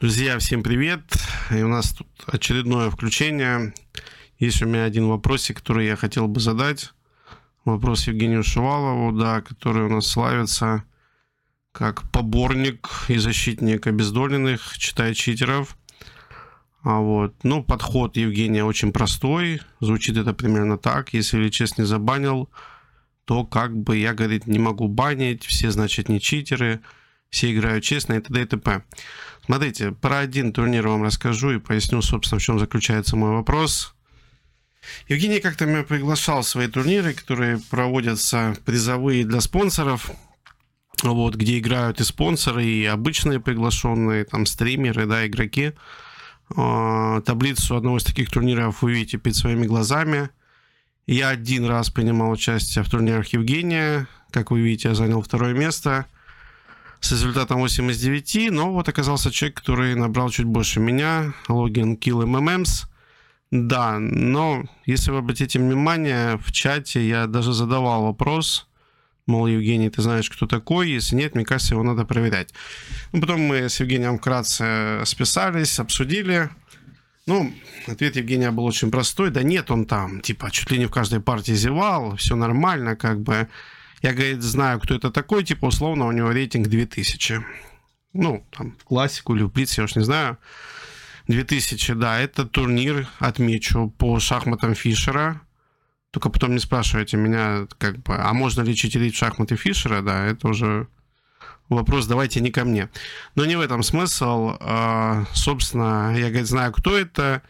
Друзья, всем привет. И у нас тут очередное включение. Есть у меня один вопросик, который я хотел бы задать. Вопрос Евгению Шувалову, да, который у нас славится как поборник и защитник обездоленных, читая читеров. А вот. Ну, подход Евгения очень простой. Звучит это примерно так. Если Личес не забанил, то как бы я, говорит, не могу банить, все, значит, не читеры все играют честно и т.д. и т.п. Смотрите, про один турнир вам расскажу и поясню, собственно, в чем заключается мой вопрос. Евгений как-то меня приглашал в свои турниры, которые проводятся призовые для спонсоров, вот, где играют и спонсоры, и обычные приглашенные, там, стримеры, да, игроки. А, таблицу одного из таких турниров вы видите перед своими глазами. Я один раз принимал участие в турнирах Евгения. Как вы видите, я занял второе место – с результатом 8 из 9, но вот оказался человек, который набрал чуть больше меня, логин Kill MMMs. Да, но если вы обратите внимание, в чате я даже задавал вопрос, мол, Евгений, ты знаешь, кто такой, если нет, мне кажется, его надо проверять. Ну, потом мы с Евгением вкратце списались, обсудили. Ну, ответ Евгения был очень простой, да нет он там, типа, чуть ли не в каждой партии зевал, все нормально, как бы. Я, говорит, знаю, кто это такой, типа, условно, у него рейтинг 2000. Ну, там, классику или плиц, я уж не знаю. 2000, да, это турнир, отмечу, по шахматам Фишера. Только потом не спрашивайте меня, как бы, а можно ли читерить в шахматы Фишера? Да, это уже вопрос давайте не ко мне. Но не в этом смысл. А, собственно, я, говорит, знаю, кто это.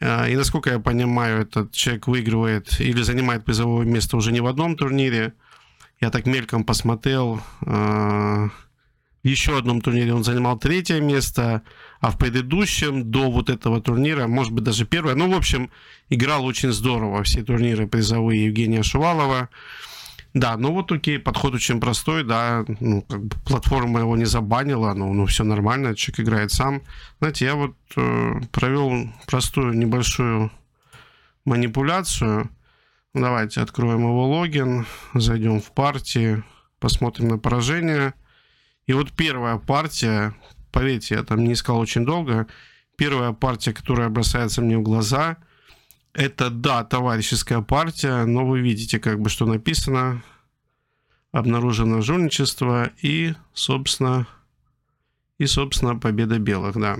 А, и насколько я понимаю, этот человек выигрывает или занимает призовое место уже не в одном турнире я так мельком посмотрел, э, в еще одном турнире он занимал третье место, а в предыдущем, до вот этого турнира, может быть, даже первое. Ну, в общем, играл очень здорово все турниры призовые Евгения Шувалова. Да, ну вот окей, подход очень простой, да, ну, как бы платформа его не забанила, но ну, ну все нормально, человек играет сам. Знаете, я вот э, провел простую небольшую манипуляцию – Давайте откроем его логин, зайдем в партии, посмотрим на поражение. И вот первая партия, поверьте, я там не искал очень долго, первая партия, которая бросается мне в глаза, это, да, товарищеская партия, но вы видите, как бы, что написано. Обнаружено жульничество и, собственно, и, собственно, победа белых, да.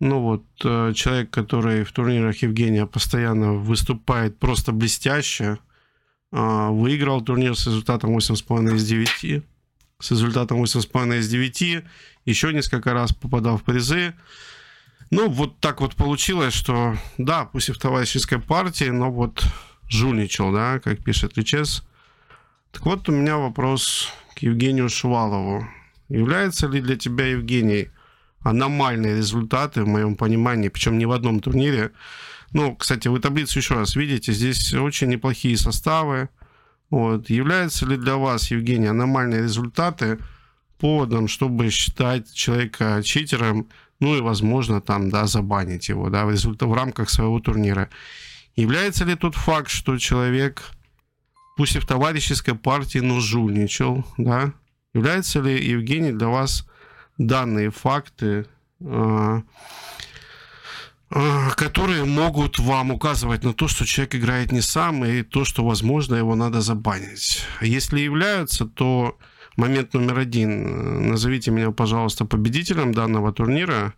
Ну вот, э, человек, который в турнирах Евгения постоянно выступает просто блестяще, э, выиграл турнир с результатом 8,5 из 9. С результатом 8,5 из 9. Еще несколько раз попадал в призы. Ну, вот так вот получилось, что, да, пусть и в товарищеской партии, но вот жульничал, да, как пишет Личес. Так вот, у меня вопрос к Евгению Шувалову. Является ли для тебя, Евгений, аномальные результаты, в моем понимании, причем ни в одном турнире. Ну, кстати, вы таблицу еще раз видите, здесь очень неплохие составы. Вот. Являются ли для вас, Евгений, аномальные результаты поводом, чтобы считать человека читером, ну и, возможно, там, да, забанить его, да, в, результ... в рамках своего турнира. Является ли тот факт, что человек, пусть и в товарищеской партии, но жульничал, да, является ли, Евгений, для вас данные факты, а, а, которые могут вам указывать на то, что человек играет не сам, и то, что, возможно, его надо забанить. Если являются, то момент номер один. Назовите меня, пожалуйста, победителем данного турнира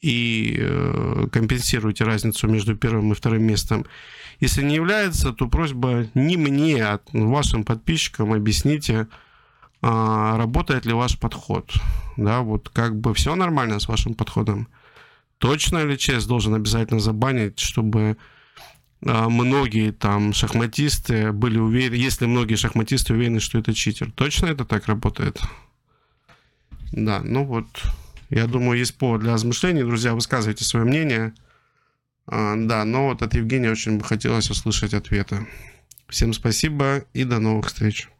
и э, компенсируйте разницу между первым и вторым местом. Если не является, то просьба не мне, а вашим подписчикам объясните, а, работает ли ваш подход. Да, вот как бы все нормально с вашим подходом. Точно ли ЧС должен обязательно забанить, чтобы а, многие там шахматисты были уверены, если многие шахматисты уверены, что это читер. Точно это так работает? Да, ну вот, я думаю, есть повод для размышлений. Друзья, высказывайте свое мнение. А, да, но вот от Евгения очень бы хотелось услышать ответы. Всем спасибо и до новых встреч.